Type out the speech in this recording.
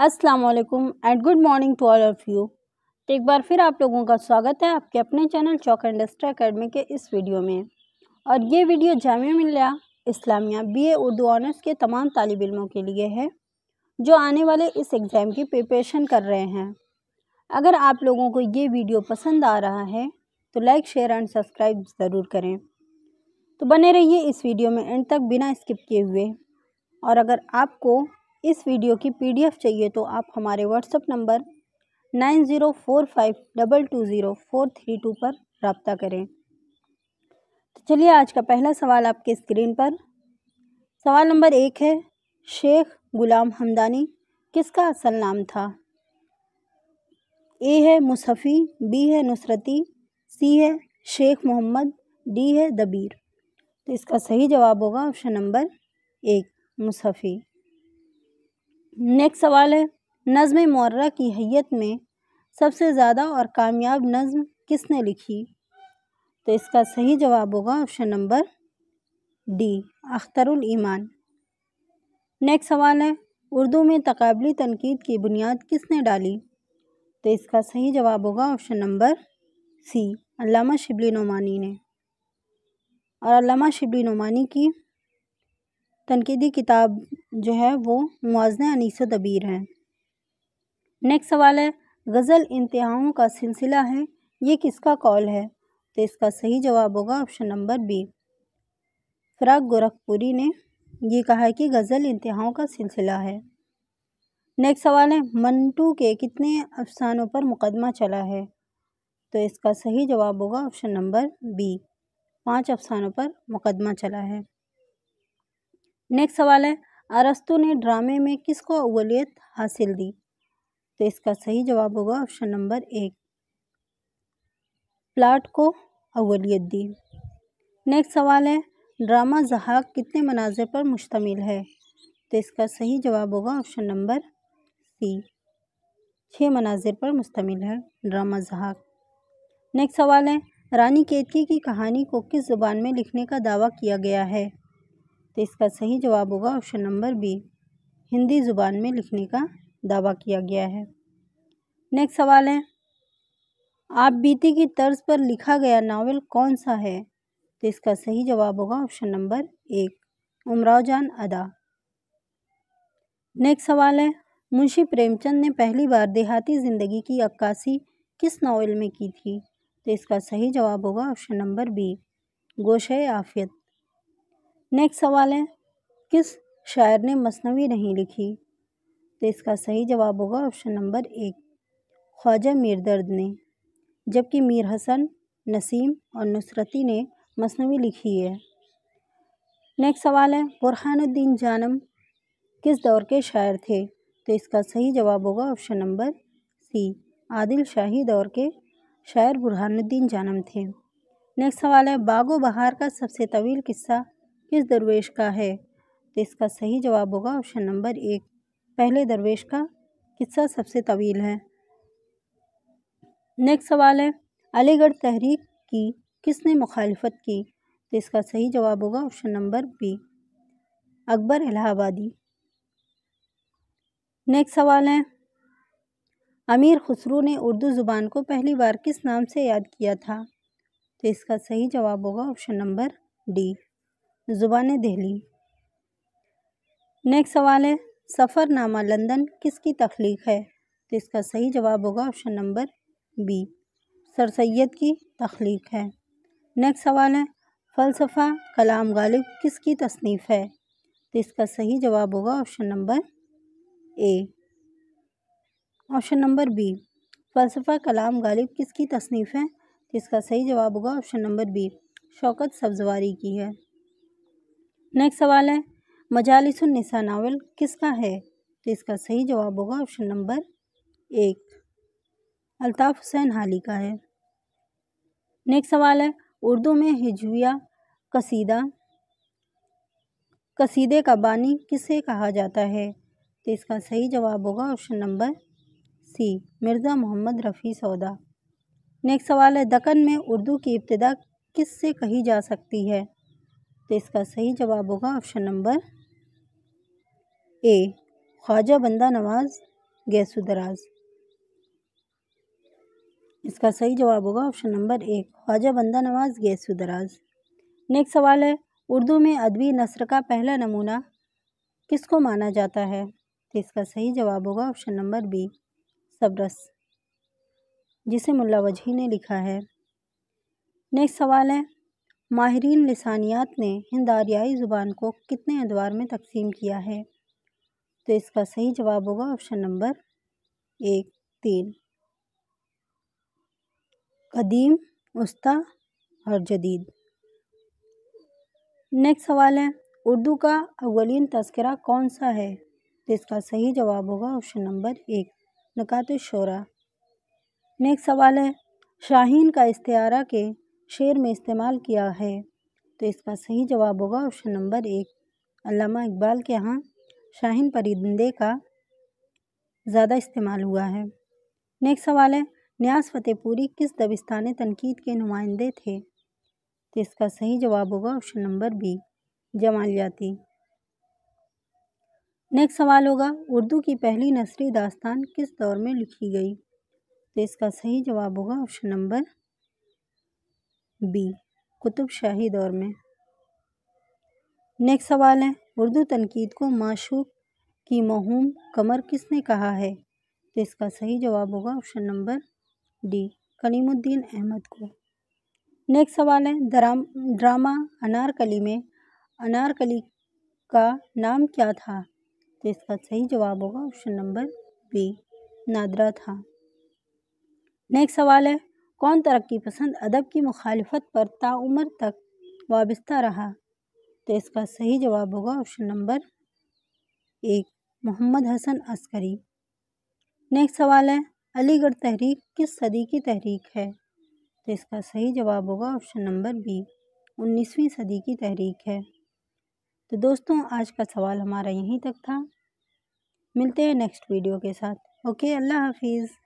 अस्सलाम वालेकुम and good morning to all of you एक बार फिर आप लोगों का स्वागत है आपके अपने चैनल चौक इंडस्ट्री अकेडमी के इस वीडियो में और ये video Jamia Millia Islamia BA Urdu honours के तमाम तालब इलमों के लिए है जो आने वाले इस एग्ज़ाम की प्रिपरेशन कर रहे हैं अगर आप लोगों को ये वीडियो पसंद आ रहा है तो लाइक शेयर एंड सब्सक्राइब ज़रूर करें तो बने रहिए इस वीडियो में एंड तक बिना स्किप किए हुए और अगर आपको इस वीडियो की पीडीएफ चाहिए तो आप हमारे WhatsApp number nine zero four five double two zero four three two पर रबता करें तो चलिए आज का पहला सवाल आपके स्क्रीन पर सवाल नंबर एक है शेख गुलाम हमदानी किसका असल नाम था ए है मुसफ़ी बी है नुसरती सी है शेख मोहम्मद डी है दबीर तो इसका सही जवाब होगा ऑप्शन नंबर एक मुसफ़ी नेक्स्ट सवाल है नज़म मर्रा की हैत में सबसे ज़्यादा और कामयाब नज़म किसने लिखी तो इसका सही जवाब होगा option number D Akhtarul Iman next सवाल है उर्दू में तकबली तनकीद की बुनियाद किसने डाली तो इसका सही जवाब होगा option number C Allama Shibli Nomani ने और अलामा शिबली नोमानी की तनकीदी किताब जो है वो मुआजन अनीस दबीर है नेक्स्ट सवाल है गज़ल इंतहाओं का सिलसिला है ये किसका कॉल है तो इसका सही जवाब होगा option number B Firaq Gorakhpuri ने ये कहा है कि गज़ल इंतहाओं का सिलसिला है नेक्स्ट सवाल है मंटू के कितने अफसानों पर मुकदमा चला है तो इसका सही जवाब होगा ऑप्शन नंबर बी पांच अफसानों पर मुकदमा चला है नेक्स्ट सवाल है अरस्तु ने ड्रामे में किसको अवलियत हासिल दी तो इसका सही जवाब होगा ऑप्शन नंबर एक प्लाट को अवलियत दी नेक्स्ट सवाल है ड्रामा जहाक कितने मनाजे पर मुश्तमिल है तो इसका सही जवाब होगा ऑप्शन नंबर सी छः मनाजिर पर मुश्तमिल है ड्रामा जहाक नेक्स्ट सवाल है रानी केतकी की कहानी को किस ज़ुबान में लिखने का दावा किया गया है तो इसका सही जवाब होगा ऑप्शन नंबर बी हिंदी ज़ुबान में लिखने का दावा किया गया है नेक्स्ट सवाल है आप बीती की तर्ज पर लिखा गया नावल कौन सा है तो इसका सही जवाब होगा ऑप्शन नंबर एक उमराव जान अदा नेक्स्ट सवाल है मुंशी प्रेमचंद ने पहली बार देहाती ज़िंदगी की अक्कासी किस नावल में की थी तो इसका सही जवाब होगा ऑप्शन नंबर बी गोशे आफियत नेक्स्ट सवाल है किस शायर ने मसनवी नहीं लिखी तो इसका सही जवाब होगा ऑप्शन नंबर एक ख्वाजा मीर दर्द ने जबकि मीर हसन नसीम और नुसरती ने मसनवी लिखी है नेक्स्ट सवाल है बुरहानुद्दीन जानम किस दौर के शायर थे तो इसका सही जवाब होगा option number C Adil Shahi दौर के शायर बुरहानुद्दीन जानम थे नेक्स्ट सवाल है बागो बहार का सबसे तवील किस्सा किस दरवेश का है तो इसका सही जवाब होगा ऑप्शन नंबर एक पहले दरवेश का किस्सा सबसे तवील है नेक्स्ट सवाल है अलीगढ़ तहरीक की किसने मुखालफत की तो इसका सही जवाब होगा option number B Akbar Allahabadi next सवाल है अमीर खुसरू ने उर्दू ज़ुबान को पहली बार किस नाम से याद किया था तो इसका सही जवाब होगा ऑप्शन नंबर डी ज़ुबान दिल्ली नेक्स्ट सवाल है सफ़रनामा लंदन किसकी तख्लीक है तो इसका सही जवाब होगा option number B sir Syed की तख्लीक है नेक्स्ट सवाल है फ़लसफ़ा कलाम गालिब किसकी तसनीफ़ है तो इसका सही जवाब होगा option number A option number B फ़लसफ़ा कलाम गालिब किसकी तसनीफ़ है तो इसका सही जवाब होगा option number B Shaukat Sabzwari की है नेक्स्ट सवाल है मजालिसनिसा नावल किसका है तो इसका सही जवाब होगा ऑप्शन नंबर एक अल्ताफ़ हुसैन हाली का है नेक्स्ट सवाल है उर्दू में हिजविया कसीदा कसीदे का बानी किसे कहा जाता है तो इसका सही जवाब होगा option number C Mirza Mohammad Rafi Sauda next सवाल है दकन में उर्दू की इब्तदा किस से कही जा सकती है तो इसका सही जवाब होगा ऑप्शन नंबर ए ख्वाजा बंदा नवाज गैसुदराज इसका सही जवाब होगा ऑप्शन नंबर एक ख्वाजा बंदा नवाज गैसुदराज नेक्स्ट सवाल है उर्दू में अदबी नसर का पहला नमूना किसको माना जाता है तो इसका सही जवाब होगा ऑप्शन नंबर बी सबरस जिसे मुल्ला वजही ने लिखा है नेक्स्ट सवाल है माहरीन लसानियात ने हिंद आरियाई ज़ुबान को कितने अदवार में तकसीम किया है तो इसका सही जवाब होगा ऑप्शन नंबर एक तीन कदीम उस्ता और जदीद नेक्स्ट सवाल है उर्दू का अवलिन तस्करा कौन सा है तो इसका सही जवाब होगा ऑप्शन नंबर एक नकात शोरा नेक्स्ट सवाल है शाहीन का इस्तारा के शेर में इस्तेमाल किया है तो इसका सही जवाब होगा ऑप्शन नंबर एक अलामा इकबाल के यहाँ शाहीन परिंदे का ज़्यादा इस्तेमाल हुआ है नेक्स्ट सवाल है न्यास फ़तेहपुरी किस दबिस्तान तनकीद के नुमाइंदे थे तो इसका सही जवाब होगा ऑप्शन नंबर बी जमालियाती नेक्स्ट सवाल होगा उर्दू की पहली नसरी दास्तान किस दौर में लिखी गई तो इसका सही जवाब होगा option number B Qutb Shahi दौर में नेक्स्ट सवाल है उर्दू तनकीद को माशूक की महूम कमर किसने कहा है तो इसका सही जवाब होगा option number D Kaleemuddin Ahmad को नेक्स्ट सवाल है ड्राम ड्रामा अनारकली में अनारकली का नाम क्या था तो इसका सही जवाब होगा ऑप्शन नंबर बी नादरा था नेक्स्ट सवाल है कौन तरक्की पसंद अदब की मुखालफत पर ताउम्र तक वाबस्ता रहा तो इसका सही जवाब होगा ऑप्शन नंबर एक मोहम्मद हसन अस्करी नेक्स्ट सवाल है अलीगढ़ तहरीक किस सदी की तहरीक है तो इसका सही जवाब होगा ऑप्शन नंबर बी उन्नीसवीं सदी की तहरीक है तो दोस्तों आज का सवाल हमारा यहीं तक था मिलते हैं नेक्स्ट वीडियो के साथ ओके अल्लाह हाफिज़